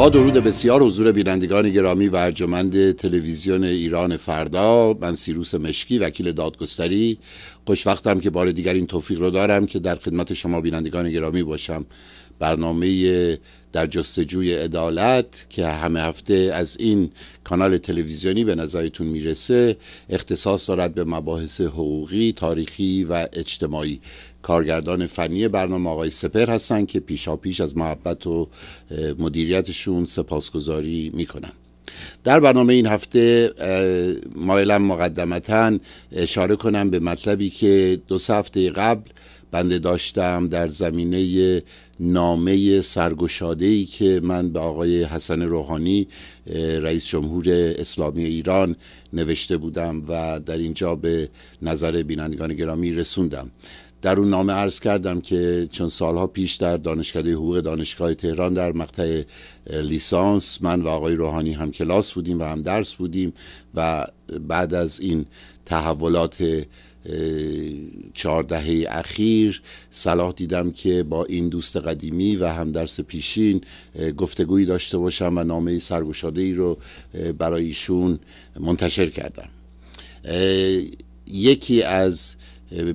با درود بسیار حضور بینندگان گرامی و ارجمند تلویزیون ایران فردا من سیروس مشکی وکیل دادگستری خوشوقتم که بار دیگر این توفیق رو دارم که در خدمت شما بینندگان گرامی باشم برنامه در جستجوی عدالت که همه هفته از این کانال تلویزیونی به نظرتون میرسه اختصاص دارد به مباحث حقوقی، تاریخی و اجتماعی کارگردان فنی برنامه آقای سپر هستن که پیشا پیش از محبت و مدیریتشون سپاسگزاری میکنن در برنامه این هفته مایلا مقدمتا اشاره کنم به مطلبی که دو هفته قبل بنده داشتم در زمینه نامه سرگشاده ای که من به آقای حسن روحانی رئیس جمهور اسلامی ایران نوشته بودم و در اینجا به نظر بینندگان گرامی رسوندم در اون نامه عرض کردم که چون سالها پیش در دانشکده حقوق دانشگاه تهران در مقطع لیسانس من و آقای روحانی هم کلاس بودیم و هم درس بودیم و بعد از این تحولات چهار دهه اخیر صلاح دیدم که با این دوست قدیمی و هم درس پیشین گفتگویی داشته باشم و نامه سرگشاده ای رو برای ایشون منتشر کردم یکی از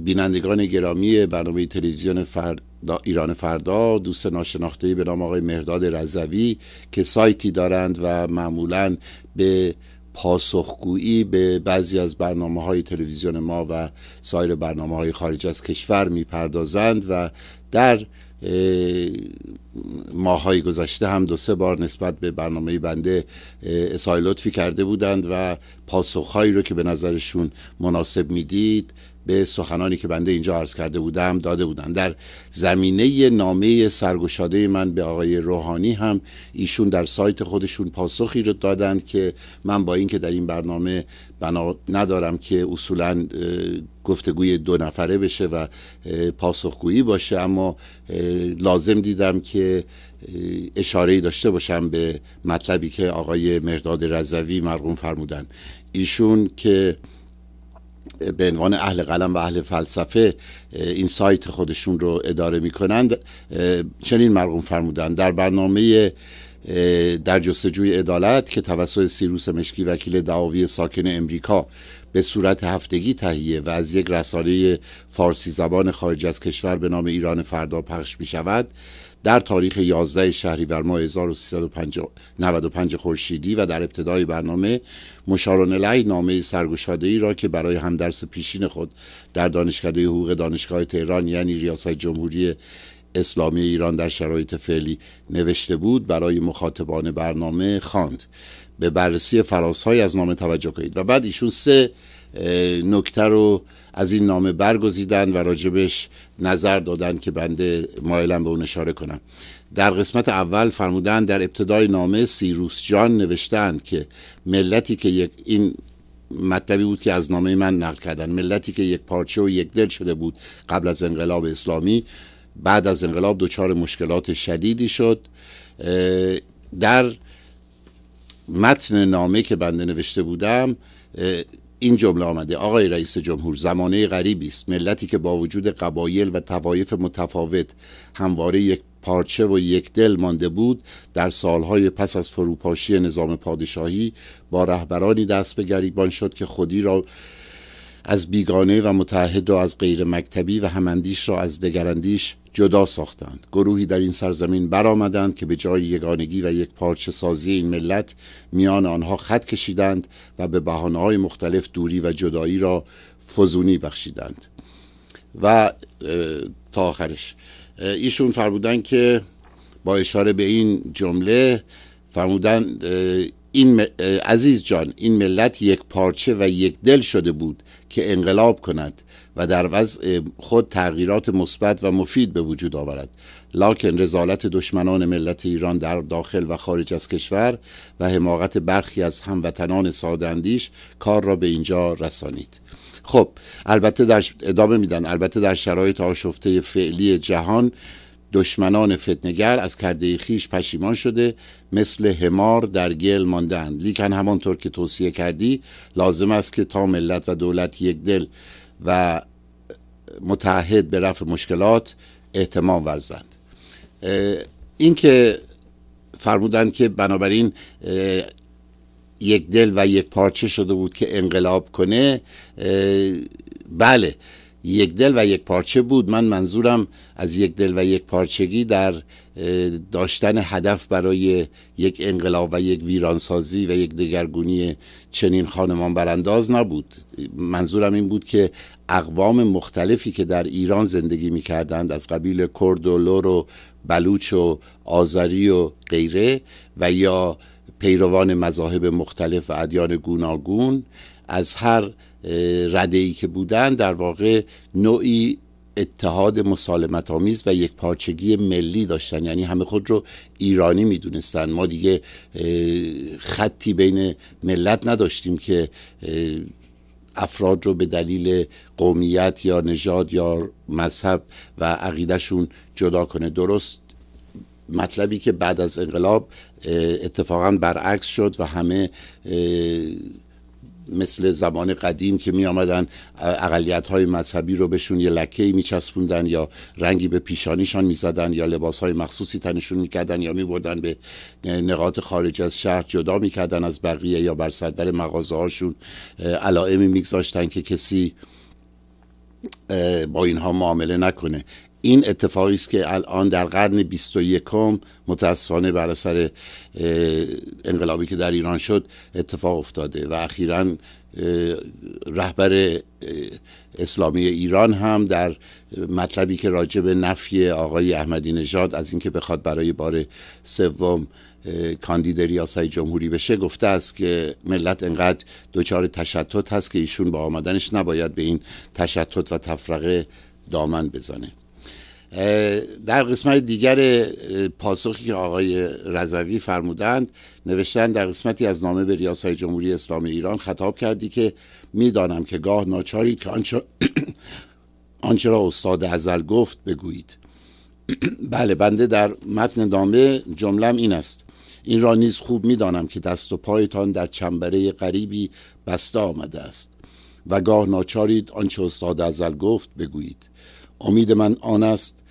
بینندگان گرامی برنامه تلویزیون فردا ایران فردا دوست ناشناخته به نام آقای مهرداد رضوی که سایتی دارند و معمولا به پاسخگویی به بعضی از برنامه های تلویزیون ما و سایر برنامه های خارج از کشور میپردازند و در ماهای گذشته هم دو سه بار نسبت به برنامه بنده اصحای لطفی کرده بودند و پاسخهایی رو که به نظرشون مناسب میدید به سخنانی که بنده اینجا عرض کرده بودم داده بودن در زمینه نامه سرگشاده من به آقای روحانی هم ایشون در سایت خودشون پاسخی رو دادند که من با اینکه در این برنامه بنا ندارم که اصولا گفتگوی دو نفره بشه و پاسخگویی باشه اما لازم دیدم که اشاره داشته باشم به مطلبی که آقای مرداد رضوی مرقوم فرمودن ایشون که به عنوان اهل قلم و اهل فلسفه این سایت خودشون رو اداره میکنند چنین مرغوم فرمودند در برنامه در جستجوی عدالت که توسط سیروس مشکی وکیل دعاوی ساکن امریکا به صورت هفتگی تهیه و از یک رساله فارسی زبان خارج از کشور به نام ایران فردا پخش می شود در تاریخ 11 شهریور ماه 1395 خورشیدی و در ابتدای برنامه لعی نامه سرگشاده ای را که برای همدرس پیشین خود در دانشکده حقوق دانشگاه تهران یعنی ریاست جمهوری اسلامی ایران در شرایط فعلی نوشته بود برای مخاطبان برنامه خواند به بررسی فرازهایی از نامه توجه کنید و بعد ایشون سه نکته رو از این نامه برگزیدن و راجبش نظر دادند که بنده مایلم به اون اشاره کنم در قسمت اول فرمودن در ابتدای نامه سیروس جان نوشتند که ملتی که یک این مطلبی بود که از نامه من نقل کردن ملتی که یک پارچه و یک دل شده بود قبل از انقلاب اسلامی بعد از انقلاب دچار مشکلات شدیدی شد در متن نامه که بنده نوشته بودم این جمله آمده آقای رئیس جمهور زمانه غریبی است ملتی که با وجود قبایل و توایف متفاوت همواره یک پارچه و یک دل مانده بود در سالهای پس از فروپاشی نظام پادشاهی با رهبرانی دست به گریبان شد که خودی را از بیگانه و متحد و از غیر مکتبی و هماندیش را از دگراندیش جدا ساختند گروهی در این سرزمین برآمدند که به جای یگانگی و یک پارچه سازی این ملت میان آنها خط کشیدند و به بحانه های مختلف دوری و جدایی را فزونی بخشیدند و تا آخرش ایشون فرمودن که با اشاره به این جمله فرمودن این عزیز جان این ملت یک پارچه و یک دل شده بود که انقلاب کند و در وضع خود تغییرات مثبت و مفید به وجود آورد لاکن رزالت دشمنان ملت ایران در داخل و خارج از کشور و حماقت برخی از هموطنان اندیش کار را به اینجا رسانید خب البته در ادامه میدن البته در شرایط آشفته فعلی جهان دشمنان فتنگر از کرده خیش پشیمان شده مثل همار در گل ماندن لیکن همانطور که توصیه کردی لازم است که تا ملت و دولت یک دل و متحد به رفع مشکلات احتمام ورزند اینکه فرمودند که بنابراین یک دل و یک پارچه شده بود که انقلاب کنه بله یک دل و یک پارچه بود من منظورم از یک دل و یک پارچگی در داشتن هدف برای یک انقلاب و یک ویرانسازی و یک دگرگونی چنین خانمان برانداز نبود منظورم این بود که اقوام مختلفی که در ایران زندگی می کردند از قبیل کرد و لور و بلوچ و آذری و غیره و یا پیروان مذاهب مختلف و ادیان گوناگون از هر رده ای که بودن در واقع نوعی اتحاد مسالمت آمیز و یک پارچگی ملی داشتن یعنی همه خود رو ایرانی میدونستن ما دیگه خطی بین ملت نداشتیم که افراد رو به دلیل قومیت یا نژاد یا مذهب و عقیدهشون جدا کنه درست مطلبی که بعد از انقلاب اتفاقا برعکس شد و همه مثل زمان قدیم که می آمدن اقلیت های مذهبی رو بهشون یه لکه می چسبوندن یا رنگی به پیشانیشان می زدن یا لباس های مخصوصی تنشون می کردن یا می به نقاط خارج از شهر جدا می کردن از بقیه یا بر سردر مغازه هاشون علائمی می که کسی با اینها معامله نکنه این اتفاقی است که الان در قرن 21 متاسفانه بر اثر انقلابی که در ایران شد اتفاق افتاده و اخیرا رهبر اسلامی ایران هم در مطلبی که راجع به نفی آقای احمدی نژاد از اینکه بخواد برای بار سوم کاندید ریاست جمهوری بشه گفته است که ملت انقدر دچار تشتت هست که ایشون با آمدنش نباید به این تشتت و تفرقه دامن بزنه در قسمت دیگر پاسخی که آقای رضوی فرمودند نوشتن در قسمتی از نامه به ریاست جمهوری اسلامی ایران خطاب کردی که میدانم که گاه ناچارید که آنچه را استاد ازل گفت بگویید بله بنده در متن نامه جملم این است این را نیز خوب میدانم که دست و پایتان در چنبره غریبی بسته آمده است و گاه ناچارید آنچه استاد ازل گفت بگویید امید من آن است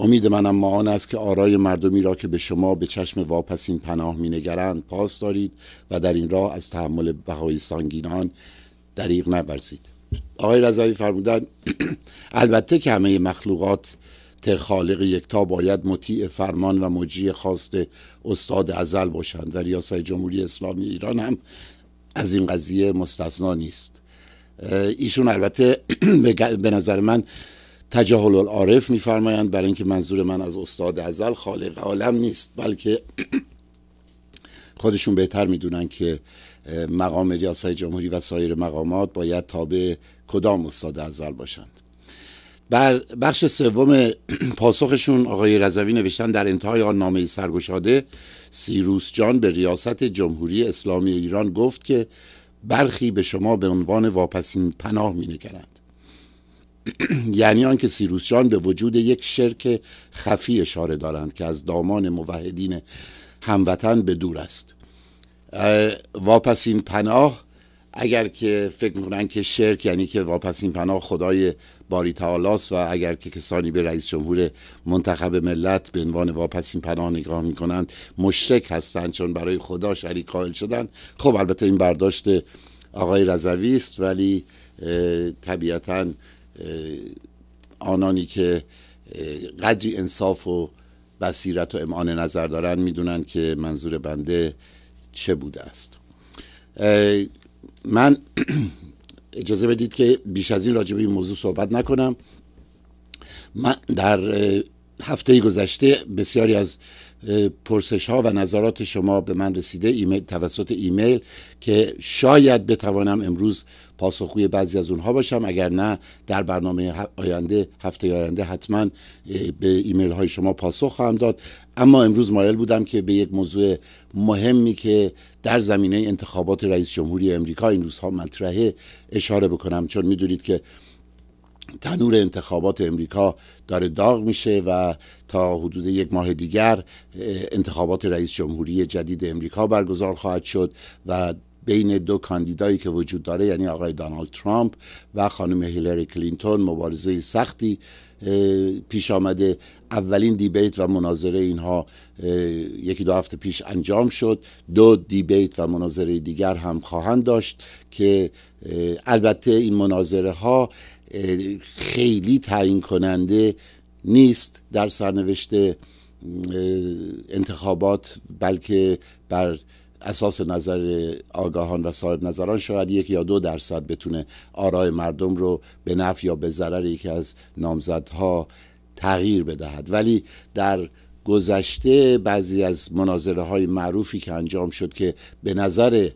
امید من اما آن است که آرای مردمی را که به شما به چشم واپسین پناه نگرند پاس دارید و در این راه از تحمل بهای سانگینان دریغ نبرزید آقای رضایی فرمودن البته که همه مخلوقات تخالق خالق یکتا باید مطیع فرمان و مجری خواست استاد ازل باشند و ریاست جمهوری اسلامی ایران هم از این قضیه مستثنا نیست ایشون البته به نظر من تجاهل العارف میفرمایند برای اینکه منظور من از استاد ازل خالق عالم نیست بلکه خودشون بهتر میدونن که مقام ریاست جمهوری و سایر مقامات باید تابع کدام استاد ازل باشند بر بخش سوم پاسخشون آقای رضوی نوشتن در انتهای آن نامه سرگشاده سیروس جان به ریاست جمهوری اسلامی ایران گفت که برخی به شما به عنوان واپسین پناه می یعنی آنکه سیروسیان به وجود یک شرک خفی اشاره دارند که از دامان موحدین هموطن به دور است واپسین پناه اگر که فکر میکنن که شرک یعنی که واپسین پناه خدای باری تعالاست و اگر که کسانی به رئیس جمهور منتخب ملت به عنوان واپسین پناه نگاه میکنند مشرک هستند چون برای خدا شریک قائل شدن خب البته این برداشت آقای رضوی است ولی طبیعتاً آنانی که قدری انصاف و بصیرت و امان نظر دارن میدونن که منظور بنده چه بوده است من اجازه بدید که بیش از این راجع به این موضوع صحبت نکنم من در هفته گذشته بسیاری از پرسش ها و نظرات شما به من رسیده ایمیل توسط ایمیل که شاید بتوانم امروز پاسخگوی بعضی از اونها باشم اگر نه در برنامه آینده هفته آینده حتما به ایمیل های شما پاسخ خواهم داد اما امروز مایل بودم که به یک موضوع مهمی که در زمینه انتخابات رئیس جمهوری امریکا این روزها مطرحه اشاره بکنم چون میدونید که تنور انتخابات امریکا داره داغ میشه و تا حدود یک ماه دیگر انتخابات رئیس جمهوری جدید امریکا برگزار خواهد شد و بین دو کاندیدایی که وجود داره یعنی آقای دانالد ترامپ و خانم هیلری کلینتون مبارزه سختی پیش آمده اولین دیبیت و مناظره اینها یکی دو هفته پیش انجام شد دو دیبیت و مناظره دیگر هم خواهند داشت که البته این مناظره ها خیلی تعیین کننده نیست در سرنوشت انتخابات بلکه بر اساس نظر آگاهان و صاحب نظران شاید یک یا دو درصد بتونه آرای مردم رو به نفع یا به ضرر یکی از نامزدها تغییر بدهد ولی در گذشته بعضی از مناظره های معروفی که انجام شد که به نظر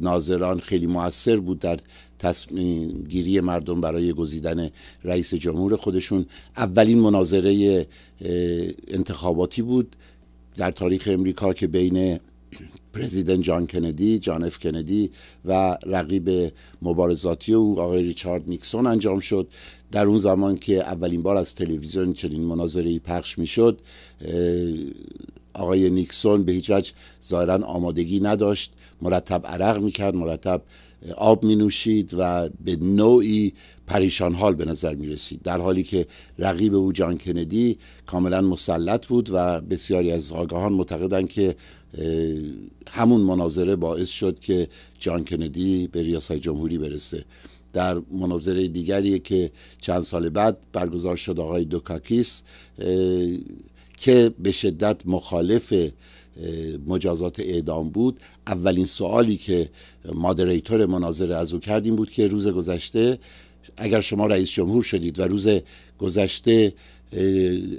ناظران خیلی موثر بود در تصمیم گیری مردم برای گزیدن رئیس جمهور خودشون اولین مناظره انتخاباتی بود در تاریخ امریکا که بین پرزیدنت جان کندی جان اف کندی و رقیب مبارزاتی او آقای ریچارد نیکسون انجام شد در اون زمان که اولین بار از تلویزیون چنین مناظری پخش شد آقای نیکسون به هیچ وجه ظاهرا آمادگی نداشت مرتب عرق کرد مرتب آب می نوشید و به نوعی پریشان حال به نظر می رسید در حالی که رقیب او جان کندی کاملا مسلط بود و بسیاری از آگاهان معتقدند که همون مناظره باعث شد که جان کندی به ریاست جمهوری برسه در مناظره دیگری که چند سال بعد برگزار شد آقای دوکاکیس که به شدت مخالف مجازات اعدام بود اولین سوالی که مادریتور مناظره از او کرد این بود که روز گذشته اگر شما رئیس جمهور شدید و روز گذشته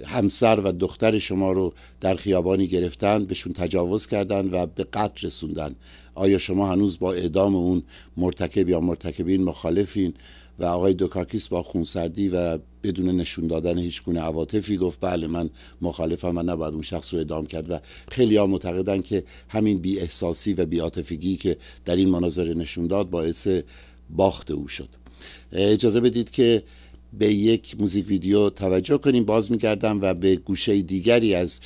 همسر و دختر شما رو در خیابانی گرفتن بهشون تجاوز کردن و به قتل رسوندن آیا شما هنوز با اعدام اون مرتکب یا مرتکبین مخالفین و آقای دوکاکیس با خونسردی و بدون نشون دادن هیچ گونه عواطفی گفت بله من مخالفم و نباید اون شخص رو اعدام کرد و خیلی ها معتقدن که همین بی احساسی و بی که در این مناظره نشون داد باعث باخت او شد اجازه بدید که به یک موزیک ویدیو توجه کنیم باز میگردم و به گوشه دیگری از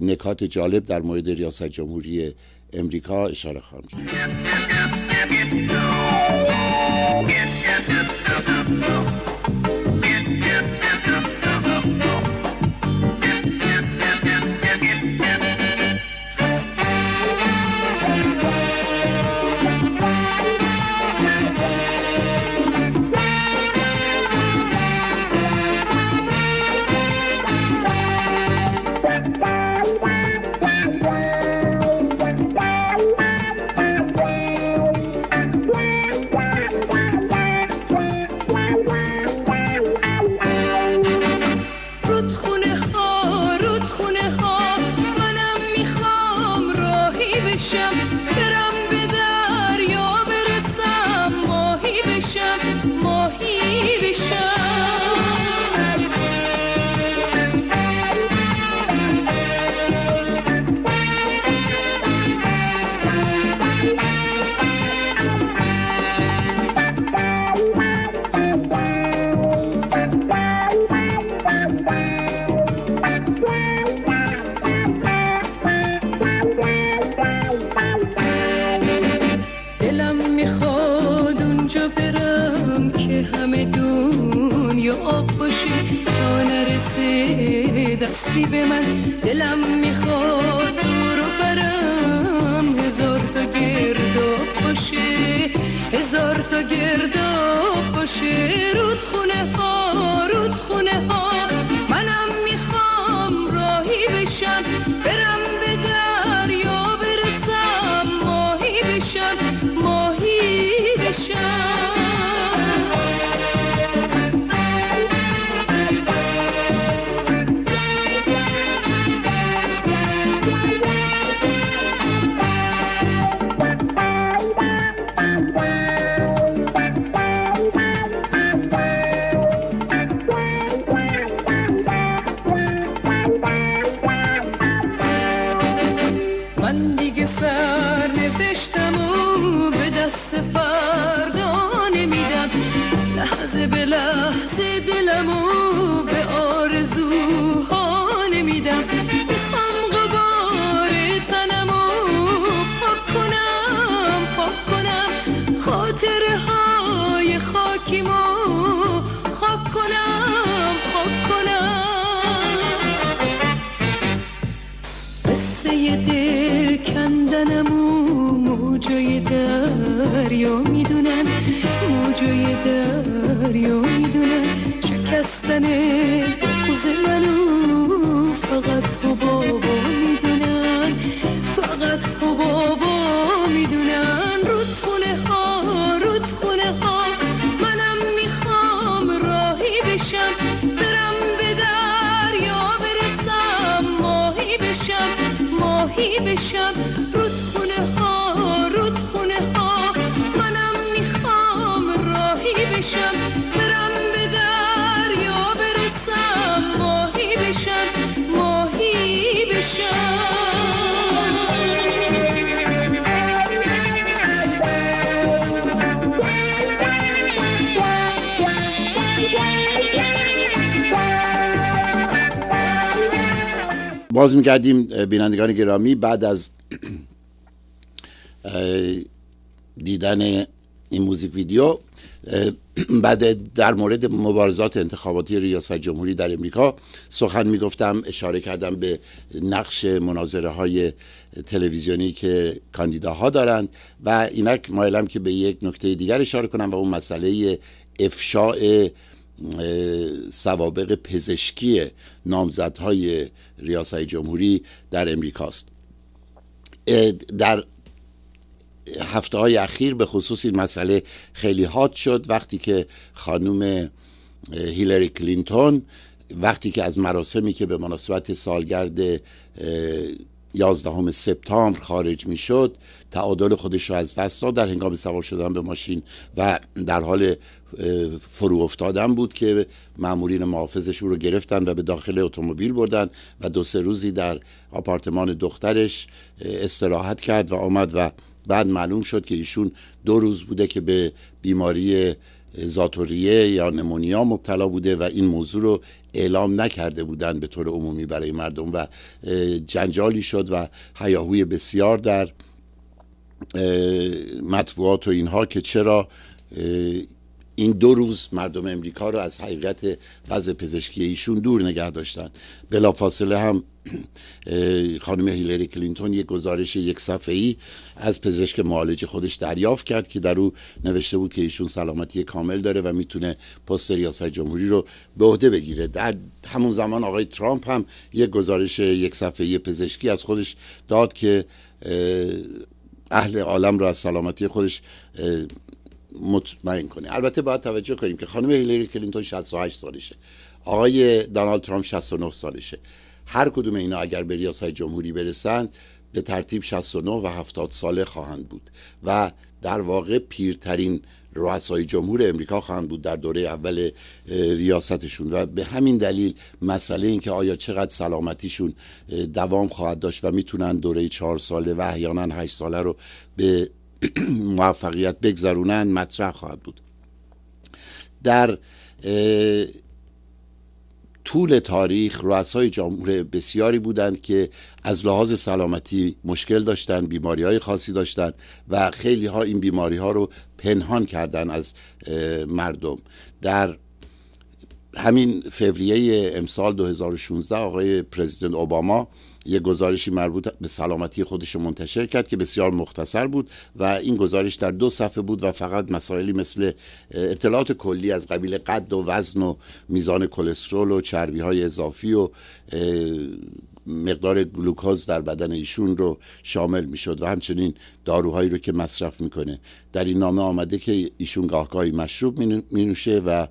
نکات جالب در مورد ریاست جمهوری امریکا اشاره خواهم کرد شیرود خود دریا میدونن موجای دریا میدونن شکستن قوز منو فقط حبابا میدونن فقط حبابا میدونن رودخونه ها رودخونه ها منم میخوام راهی بشم برم به دریا برسم ماهی بشم ماهی بشم باز میکردیم بینندگان گرامی بعد از دیدن این موزیک ویدیو بعد در مورد مبارزات انتخاباتی ریاست جمهوری در امریکا سخن میگفتم اشاره کردم به نقش مناظره های تلویزیونی که کاندیداها دارند و اینک مایلم که به یک نکته دیگر اشاره کنم و اون مسئله افشاء سوابق پزشکی نامزدهای ریاست جمهوری در امریکاست در هفته های اخیر به خصوص این مسئله خیلی حاد شد وقتی که خانم هیلری کلینتون وقتی که از مراسمی که به مناسبت سالگرد 11 سپتامبر خارج می شد تعادل خودش را از دست داد در هنگام سوار شدن به ماشین و در حال فرو افتادن بود که مامورین محافظش او رو گرفتن و به داخل اتومبیل بردن و دو سه روزی در آپارتمان دخترش استراحت کرد و آمد و بعد معلوم شد که ایشون دو روز بوده که به بیماری زاتوریه یا نمونیا مبتلا بوده و این موضوع رو اعلام نکرده بودند به طور عمومی برای مردم و جنجالی شد و هیاهوی بسیار در مطبوعات و اینها که چرا این دو روز مردم امریکا رو از حقیقت وضع پزشکی ایشون دور نگه داشتن بلافاصله هم خانم هیلری کلینتون یک گزارش یک صفحه ای از پزشک معالج خودش دریافت کرد که در او نوشته بود که ایشون سلامتی کامل داره و میتونه پست ریاست جمهوری رو به عهده بگیره در همون زمان آقای ترامپ هم یک گزارش یک صفحه ای پزشکی از خودش داد که اهل عالم رو از سلامتی خودش مطمئن کنه البته باید توجه کنیم که خانم هیلری کلینتون 68 سالشه آقای دانالد ترامپ 69 سالشه هر کدوم اینا اگر به ریاست جمهوری برسند به ترتیب 69 و 70 ساله خواهند بود و در واقع پیرترین رؤسای جمهور امریکا خواهند بود در دوره اول ریاستشون و به همین دلیل مسئله این که آیا چقدر سلامتیشون دوام خواهد داشت و میتونن دوره چهار ساله و احیانا هشت ساله رو به موفقیت بگذرونن مطرح خواهد بود در طول تاریخ رؤسای جمهور بسیاری بودند که از لحاظ سلامتی مشکل داشتند بیماری های خاصی داشتند و خیلی ها این بیماری ها رو پنهان کردن از مردم در همین فوریه امسال 2016 آقای پرزیدنت اوباما یه گزارشی مربوط به سلامتی خودش منتشر کرد که بسیار مختصر بود و این گزارش در دو صفحه بود و فقط مسائلی مثل اطلاعات کلی از قبیل قد و وزن و میزان کلسترول و چربی های اضافی و مقدار گلوکوز در بدن ایشون رو شامل میشد و همچنین داروهایی رو که مصرف میکنه در این نامه آمده که ایشون گاهگاهی مشروب می نوشه و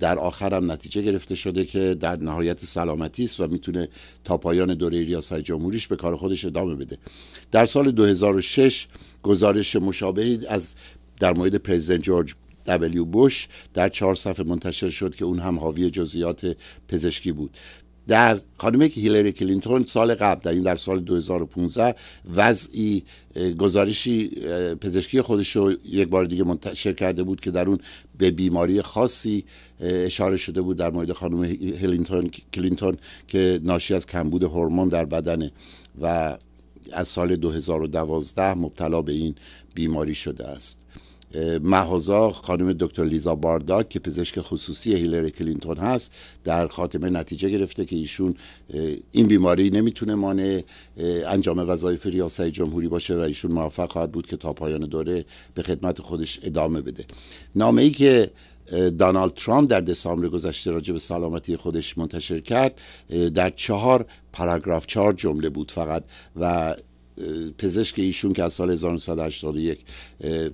در آخر هم نتیجه گرفته شده که در نهایت سلامتی است و میتونه تا پایان دوره ریاست جمهوریش به کار خودش ادامه بده در سال 2006 گزارش مشابهی از در مورد پرزیدنت جورج دبلیو بوش در چهار صفحه منتشر شد که اون هم حاوی جزئیات پزشکی بود در خانمی که هیلری کلینتون سال قبل در این در سال 2015 وضعی گزارشی پزشکی خودش رو یک بار دیگه منتشر کرده بود که در اون به بیماری خاصی اشاره شده بود در مورد خانم هیلینتون کلینتون که ناشی از کمبود هورمون در بدنه و از سال 2012 مبتلا به این بیماری شده است محوزا خانم دکتر لیزا باردا که پزشک خصوصی هیلری کلینتون هست در خاتمه نتیجه گرفته که ایشون این بیماری نمیتونه مانع انجام وظایف ریاست جمهوری باشه و ایشون موفق خواهد بود که تا پایان دوره به خدمت خودش ادامه بده نامه ای که دانالد ترامپ در دسامبر گذشته راجع به سلامتی خودش منتشر کرد در چهار پاراگراف چهار جمله بود فقط و پزشک ایشون که از سال 1981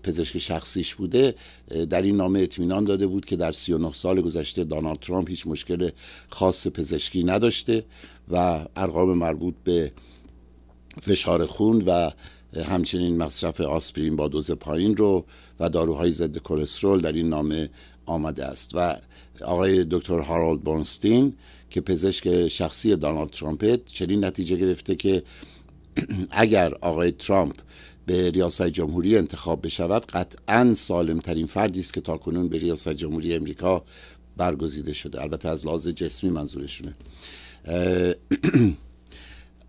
پزشک شخصیش بوده در این نامه اطمینان داده بود که در 39 سال گذشته دانالد ترامپ هیچ مشکل خاص پزشکی نداشته و ارقام مربوط به فشار خون و همچنین مصرف آسپرین با دوز پایین رو و داروهای ضد کلسترول در این نامه آمده است و آقای دکتر هارالد بونستین که پزشک شخصی دانالد ترامپت چنین نتیجه گرفته که اگر آقای ترامپ به ریاست جمهوری انتخاب بشود قطعا سالمترین فردی است که تاکنون به ریاست جمهوری امریکا برگزیده شده البته از لحاظ جسمی منظورشونه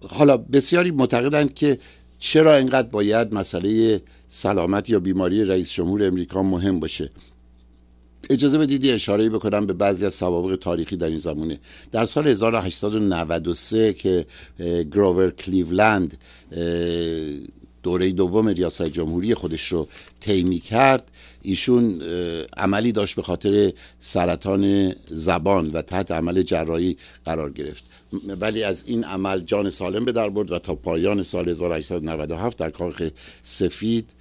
حالا بسیاری معتقدند که چرا اینقدر باید مسئله سلامت یا بیماری رئیس جمهور امریکا مهم باشه اجازه بدید یه اشاره بکنم به بعضی از سوابق تاریخی در این زمانه در سال 1893 که گروور کلیولند دوره دوم ریاست جمهوری خودش رو طی کرد ایشون عملی داشت به خاطر سرطان زبان و تحت عمل جراحی قرار گرفت ولی از این عمل جان سالم به در برد و تا پایان سال 1897 در کاخ سفید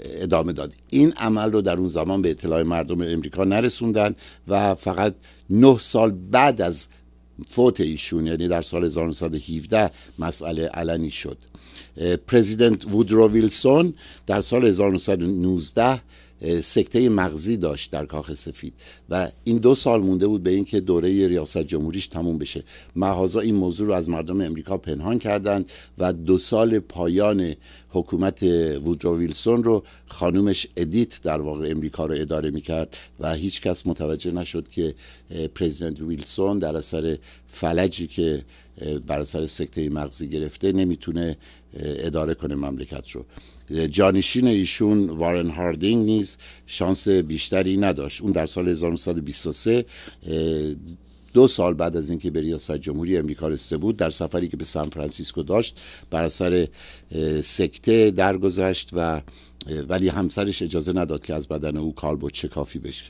ادامه داد این عمل رو در اون زمان به اطلاع مردم امریکا نرسوندن و فقط نه سال بعد از فوت ایشون یعنی در سال 1917 مسئله علنی شد پرزیدنت وودرو ویلسون در سال 1919 سکته مغزی داشت در کاخ سفید و این دو سال مونده بود به اینکه دوره ریاست جمهوریش تموم بشه محاذا این موضوع رو از مردم امریکا پنهان کردند و دو سال پایان حکومت وودرو ویلسون رو خانومش ادیت در واقع امریکا رو اداره میکرد و هیچ کس متوجه نشد که پرزیدنت ویلسون در اثر فلجی که بر اثر سکته مغزی گرفته نمیتونه اداره کنه مملکت رو جانشین ایشون وارن هاردینگ نیز شانس بیشتری نداشت اون در سال 1923 دو سال بعد از اینکه به ریاست جمهوری امریکا رسیده بود در سفری که به سان فرانسیسکو داشت بر اثر سکته درگذشت و ولی همسرش اجازه نداد که از بدن او چه کافی بشه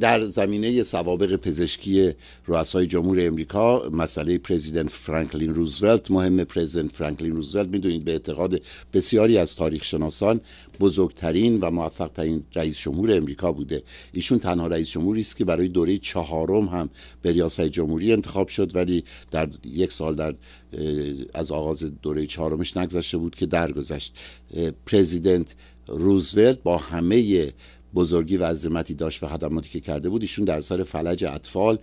در زمینه سوابق پزشکی رؤسای جمهور امریکا مسئله پرزیدنت فرانکلین روزولت مهم پرزیدنت فرانکلین روزولت میدونید به اعتقاد بسیاری از تاریخ شناسان بزرگترین و ترین رئیس جمهور امریکا بوده ایشون تنها رئیس جمهوری است که برای دوره چهارم هم به ریاست جمهوری انتخاب شد ولی در یک سال در از آغاز دوره چهارمش نگذشته بود که درگذشت پرزیدنت روزولت با همه بزرگی و عظمتی داشت و خدماتی که کرده بود ایشون در سر فلج اطفال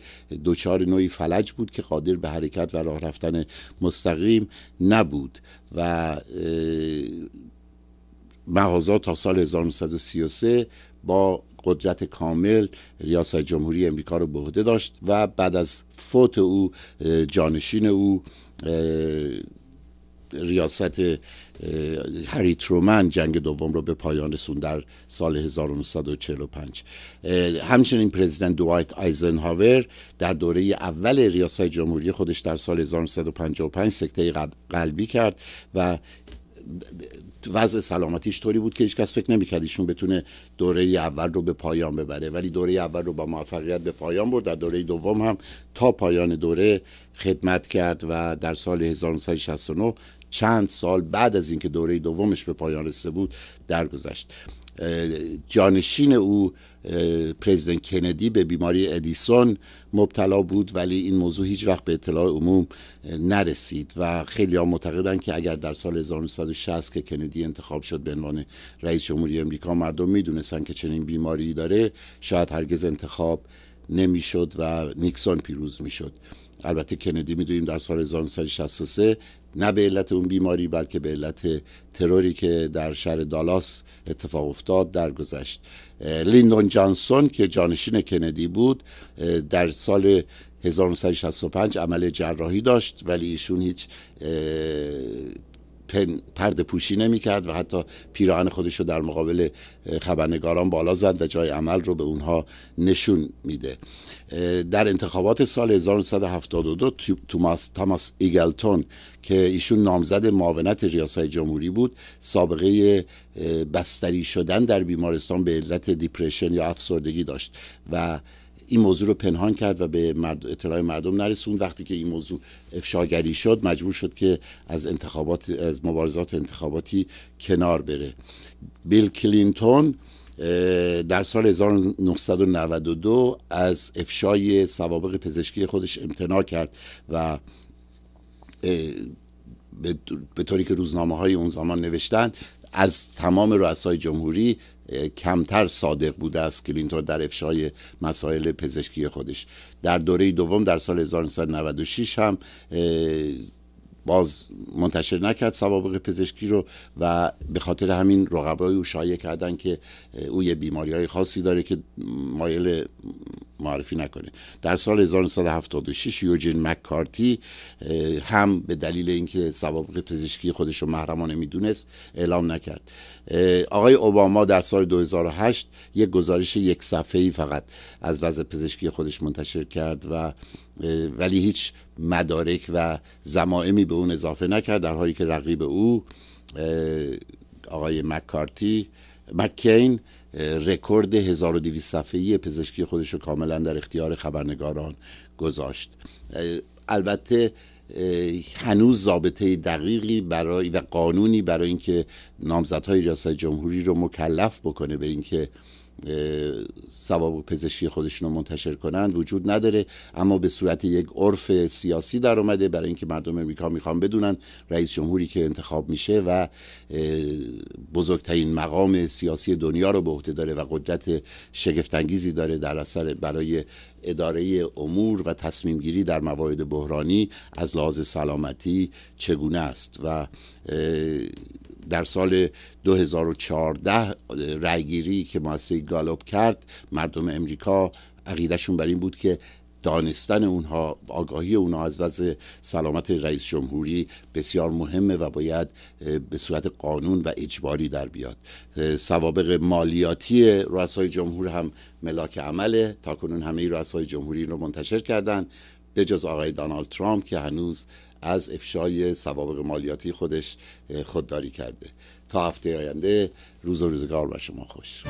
دچار نوعی فلج بود که قادر به حرکت و راه رفتن مستقیم نبود و مهازا تا سال 1933 با قدرت کامل ریاست جمهوری امریکا رو به عهده داشت و بعد از فوت او جانشین او ریاست هری ترومن جنگ دوم رو به پایان رسوند در سال 1945 همچنین پرزیدنت دوایت آیزنهاور در دوره اول ریاست جمهوری خودش در سال 1955 سکته قلبی کرد و وضع سلامتیش طوری بود که هیچکس فکر نمیکرد ایشون بتونه دوره اول رو به پایان ببره ولی دوره اول رو با موفقیت به پایان برد در دوره دوم هم تا پایان دوره خدمت کرد و در سال 1969 چند سال بعد از اینکه دوره دومش به پایان رسیده بود درگذشت جانشین او پرزیدنت کندی به بیماری ادیسون مبتلا بود ولی این موضوع هیچ وقت به اطلاع عموم نرسید و خیلی ها معتقدند که اگر در سال 1960 که کندی انتخاب شد به عنوان رئیس جمهوری امریکا مردم میدونستن که چنین بیماری داره شاید هرگز انتخاب نمیشد و نیکسون پیروز میشد البته کندی میدونیم در سال 1963 نه به علت اون بیماری بلکه به علت تروری که در شهر دالاس اتفاق افتاد درگذشت لیندون جانسون که جانشین کندی بود در سال 1965 عمل جراحی داشت ولی ایشون هیچ پن، پرده پوشی نمی کرد و حتی پیراهن خودش رو در مقابل خبرنگاران بالا زد و جای عمل رو به اونها نشون میده در انتخابات سال 1972 توماس تاماس ایگلتون که ایشون نامزد معاونت ریاست جمهوری بود سابقه بستری شدن در بیمارستان به علت دیپرشن یا افسردگی داشت و این موضوع رو پنهان کرد و به مرد... اطلاع مردم نرسون وقتی که این موضوع افشاگری شد مجبور شد که از انتخابات از مبارزات انتخاباتی کنار بره بیل کلینتون در سال 1992 از افشای سوابق پزشکی خودش امتناع کرد و به طوری که روزنامه های اون زمان نوشتن از تمام رؤسای جمهوری کمتر صادق بوده است کلینتون در افشای مسائل پزشکی خودش در دوره دوم در سال 1996 هم باز منتشر نکرد سوابق پزشکی رو و به خاطر همین رقبای او شایع کردن که او یه بیماری های خاصی داره که مایل معرفی نکنه در سال 1976 یوجین مکارتی هم به دلیل اینکه سوابق پزشکی خودش رو محرمانه میدونست اعلام نکرد آقای اوباما در سال 2008 یک گزارش یک صفحه ای فقط از وضع پزشکی خودش منتشر کرد و ولی هیچ مدارک و زمائمی به اون اضافه نکرد در حالی که رقیب او آقای مکارتی مکین رکورد 1200 صفحه‌ای پزشکی خودش رو کاملا در اختیار خبرنگاران گذاشت البته هنوز ضابطه دقیقی برای و قانونی برای اینکه نامزدهای ریاست جمهوری رو مکلف بکنه به اینکه سواب پزشکی خودشون رو منتشر کنند وجود نداره اما به صورت یک عرف سیاسی در اومده برای اینکه مردم امریکا میخوان بدونن رئیس جمهوری که انتخاب میشه و بزرگترین مقام سیاسی دنیا رو به عهده داره و قدرت شگفتانگیزی داره در اثر برای اداره امور و تصمیم گیری در موارد بحرانی از لحاظ سلامتی چگونه است و در سال 2014 رأیگیری که مؤسسه گالوب کرد مردم امریکا عقیدهشون بر این بود که دانستن اونها آگاهی اونها از وضع سلامت رئیس جمهوری بسیار مهمه و باید به صورت قانون و اجباری در بیاد سوابق مالیاتی رؤسای جمهور هم ملاک عمله تا کنون همه رؤسای جمهوری رو منتشر کردن به جز آقای دانالد ترامپ که هنوز از افشای سوابق مالیاتی خودش خودداری کرده تا هفته آینده روز و روزگار بر شما خوش